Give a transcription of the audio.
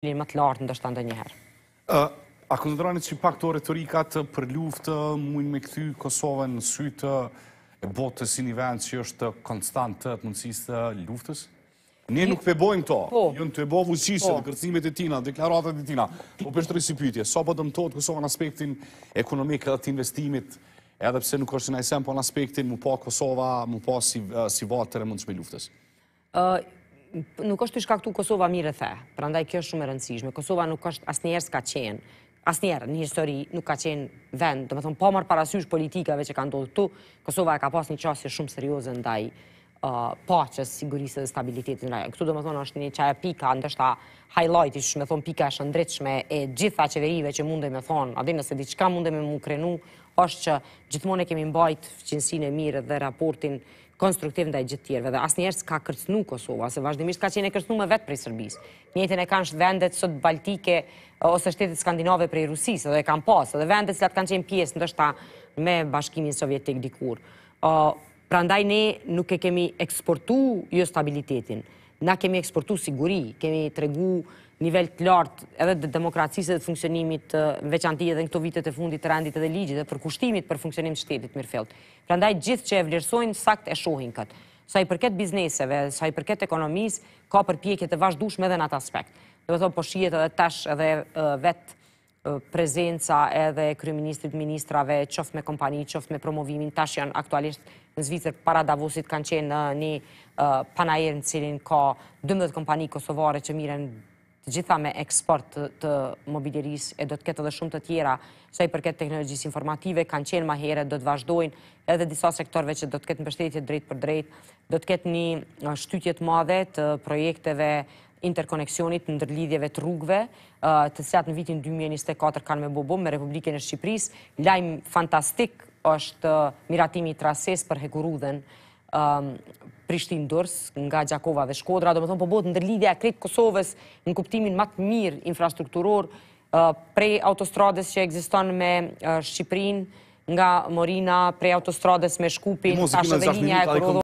nivelin më të lartë ndështë të ndënjëherë. A konzentronit që pak të retorikat për luftë, mujnë me këthy Kosovë në sytë e botës si një vend që është konstantë të mundësisë të luftës? Ne nuk pebojmë to, po. jënë të ebovu qise po. dhe kërcimet e tina, deklaratet e tina, po për shtërisi pytje, sa po dëmtojtë Kosovë në aspektin ekonomik dhe të investimit, edhe pse nuk është në po në aspektin mu po Kosova, mu po si vatër e mundës me luftës? nuk është të shkaktu Kosova mire the, pra ndaj kjo është shumë e rëndësishme, Kosova nuk është asë njerë ka qenë, asë njerë një histori nuk ka qenë vend, të më thonë, po marë parasysh politikave që ka ndodhë këtu, Kosova e ka pas një qasje shumë serioze ndaj uh, paches, sigurisë dhe stabilitetin në rajon. Këtu do më thonë është një qaja pika, ta highlight, ishë me thonë pika është ndryqme e gjitha qeverive që mundet me thonë, adin nëse diqka mundet me mu krenu, është që gjithmonë e kemi mbajt fëqinsin e mirë dhe raportin konstruktiv ndaj gjithë tjerëve dhe asnjëherë s'ka kërcnu Kosova, se vazhdimisht ka qenë kërcnu kërcënuar vetë prej Serbisë. Njëjtën e kanë sh vendet sot baltike ose shtetet skandinave prej Rusisë, edhe kanë pas, edhe vendet që kanë qenë pjesë ndoshta me Bashkimin Sovjetik dikur. Ë, prandaj ne nuk e kemi eksportuar jo stabilitetin, na kemi eksportu siguri, kemi tregu nivel të lartë edhe dhe demokracisë dhe të funksionimit veçanti edhe në këto vitet e fundit të randit edhe ligjit dhe përkushtimit për funksionim të shtetit mirëfelt. Pra ndaj gjithë që e vlerësojnë, sakt e shohin këtë. Sa i përket bizneseve, sa i përket ekonomisë, ka përpjekje të vazhdushme edhe në atë aspekt. Dhe të po shijet edhe tash edhe vetë prezenca edhe kryministrit ministrave, qoftë me kompani, qoftë me promovimin, tash janë aktualisht në Zvicër, para Davosit kanë qenë në një panajer në cilin ka 12 kompani kosovare që miren të gjitha me eksport të mobiliris, e do të ketë edhe shumë të tjera, sa i përket teknologjisë informative, kanë qenë ma heret, do të vazhdojnë edhe disa sektorve që do të ketë në bështetje drejt për drejt, do të ketë një shtytjet madhe të projekteve interkoneksionit në ndërlidhjeve të rrugve, të cilat në vitin 2024 kanë me bobo me Republikën e Shqipëris, lajmë fantastik është miratimi i trases për hekurudhen Prishtin Durs, nga Gjakova dhe Shkodra, do më thonë po botë ndërlidhja e kretë Kosovës në kuptimin matë mirë infrastrukturor prej autostrades që egziston me Shqipërin, nga Morina, prej autostrades me Shkupin, ka shëve linja e kërodhur.